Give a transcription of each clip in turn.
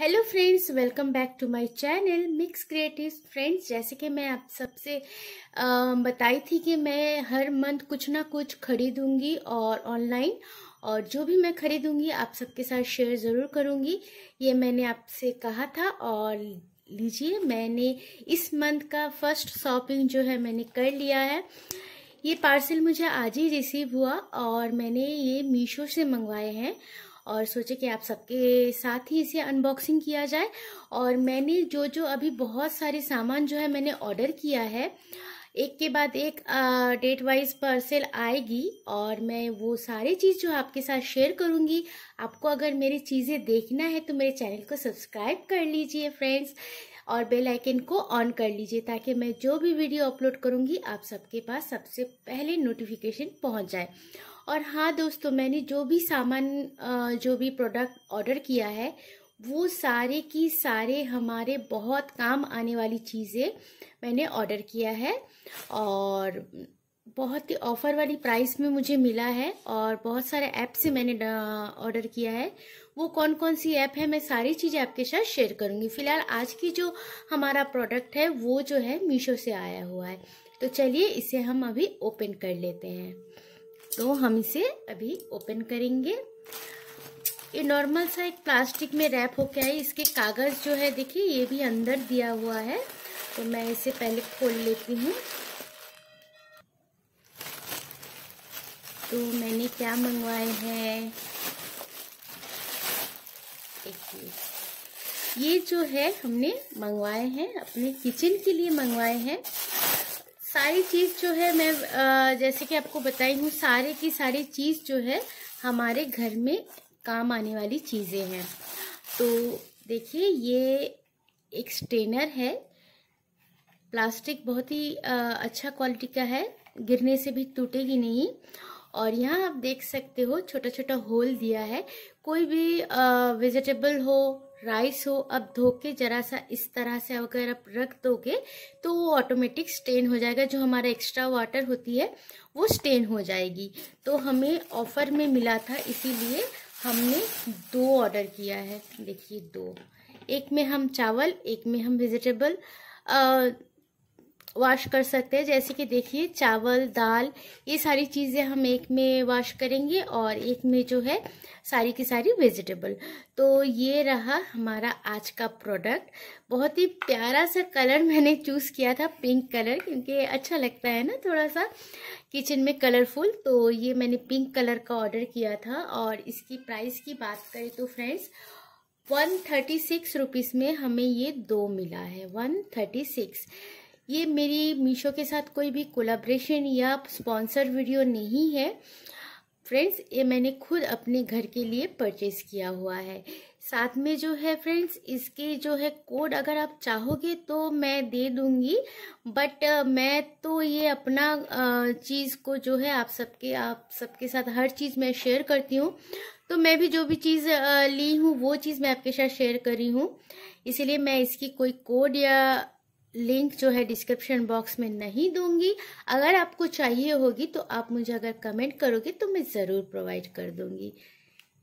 hello friends welcome back to my channel mix creative friends जैसे कि मैं आप सबसे बताई थी कि मैं हर मंथ कुछ ना कुछ खरीदूंगी और ऑनलाइन और जो भी मैं खरीदूंगी आप सबके साथ शेयर ज़रूर करूंगी ये मैंने आपसे कहा था और लीजिए मैंने इस मंथ का फर्स्ट शॉपिंग जो है मैंने कर लिया है ये पार्सल मुझे आज ही रिसीव हुआ और मैंने ये मीशो से मंगवाए हैं और सोचे कि आप सबके साथ ही इसे अनबॉक्सिंग किया जाए और मैंने जो जो अभी बहुत सारे सामान जो है मैंने ऑर्डर किया है एक के बाद एक डेट वाइज पार्सल आएगी और मैं वो सारी चीज़ जो आपके साथ शेयर करूँगी आपको अगर मेरी चीज़ें देखना है तो मेरे चैनल को सब्सक्राइब कर लीजिए फ्रेंड्स और बेल आइकन को ऑन कर लीजिए ताकि मैं जो भी वीडियो अपलोड करूँगी आप सबके पास सबसे पहले नोटिफिकेशन पहुँच जाए और हाँ दोस्तों मैंने जो भी सामान जो भी प्रोडक्ट ऑर्डर किया है वो सारे की सारे हमारे बहुत काम आने वाली चीज़ें मैंने ऑर्डर किया है और बहुत ही ऑफ़र वाली प्राइस में मुझे मिला है और बहुत सारे ऐप से मैंने ऑर्डर किया है वो कौन कौन सी ऐप है मैं सारी चीज़ें आपके साथ शेयर करूँगी फिलहाल आज की जो हमारा प्रोडक्ट है वो जो है मीशो से आया हुआ है तो चलिए इसे हम अभी ओपन कर लेते हैं तो हम इसे अभी ओपन करेंगे ये नॉर्मल सा एक प्लास्टिक में रैप होके आई इसके कागज़ जो है देखिए ये भी अंदर दिया हुआ है तो मैं इसे पहले खोल लेती हूँ तो मैंने क्या मंगवाए हैं ये जो है हमने मंगवाए हैं अपने किचन के लिए मंगवाए हैं सारी चीज़ जो है मैं जैसे कि आपको बताई हूँ सारे की सारी चीज़ जो है हमारे घर में काम आने वाली चीज़ें हैं तो देखिए ये एक स्टेनर है प्लास्टिक बहुत ही अच्छा क्वालिटी का है गिरने से भी टूटेगी नहीं और यहाँ आप देख सकते हो छोटा छोटा होल दिया है कोई भी वेजिटेबल हो राइस हो अब धो के जरा सा इस तरह से अगर आप रख दोगे तो वो ऑटोमेटिक स्टेन हो जाएगा जो हमारा एक्स्ट्रा वाटर होती है वो स्टेन हो जाएगी तो हमें ऑफर में मिला था इसीलिए हमने दो ऑर्डर किया है देखिए दो एक में हम चावल एक में हम वेजिटेबल वॉश कर सकते हैं जैसे कि देखिए चावल दाल ये सारी चीज़ें हम एक में वॉश करेंगे और एक में जो है सारी की सारी वेजिटेबल तो ये रहा हमारा आज का प्रोडक्ट बहुत ही प्यारा सा कलर मैंने चूज़ किया था पिंक कलर क्योंकि अच्छा लगता है ना थोड़ा सा किचन में कलरफुल तो ये मैंने पिंक कलर का ऑर्डर किया था और इसकी प्राइस की बात करें तो friends one thirty six rupees में हमें ये दो मिला है वन थर्टी सिक्स ये मेरी मीशो के साथ कोई भी कोलाब्रेशन या स्पॉन्सर वीडियो नहीं है फ्रेंड्स ये मैंने खुद अपने घर के लिए परचेज किया हुआ है साथ में जो है फ्रेंड्स इसके जो है कोड अगर आप चाहोगे तो मैं दे दूंगी बट मैं तो ये अपना चीज़ को जो है आप सबके आप सबके साथ हर चीज़ मैं शेयर करती हूँ तो मैं भी जो भी चीज़ ली हूँ वो चीज़ मैं आपके साथ शेयर करी हूँ इसीलिए मैं इसकी कोई कोड या लिंक जो है डिस्क्रिप्शन बॉक्स में नहीं दूंगी अगर आपको चाहिए होगी तो आप मुझे अगर कमेंट करोगे तो मैं ज़रूर प्रोवाइड कर दूंगी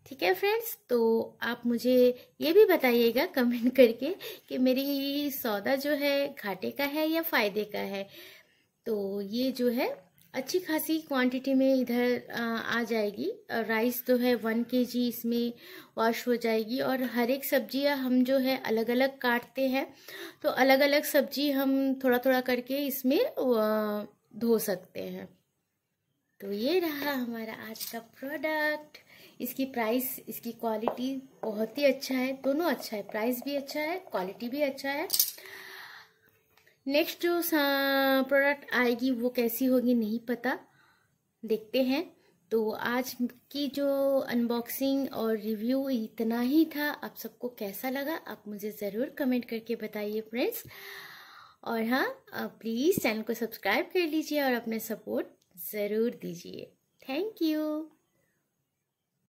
ठीक है फ्रेंड्स तो आप मुझे ये भी बताइएगा कमेंट करके कि मेरी सौदा जो है घाटे का है या फ़ायदे का है तो ये जो है अच्छी खासी क्वांटिटी में इधर आ जाएगी राइस तो है वन के जी इसमें वॉश हो जाएगी और हर एक सब्जियां हम जो है अलग अलग काटते हैं तो अलग अलग सब्जी हम थोड़ा थोड़ा करके इसमें धो सकते हैं तो ये रहा हमारा आज का प्रोडक्ट इसकी प्राइस इसकी क्वालिटी बहुत ही अच्छा है दोनों अच्छा है प्राइस भी अच्छा है क्वालिटी भी अच्छा है नेक्स्ट जो प्रोडक्ट आएगी वो कैसी होगी नहीं पता देखते हैं तो आज की जो अनबॉक्सिंग और रिव्यू इतना ही था आप सबको कैसा लगा आप मुझे ज़रूर कमेंट करके बताइए फ्रेंड्स और हाँ प्लीज़ चैनल को सब्सक्राइब कर लीजिए और अपने सपोर्ट ज़रूर दीजिए थैंक यू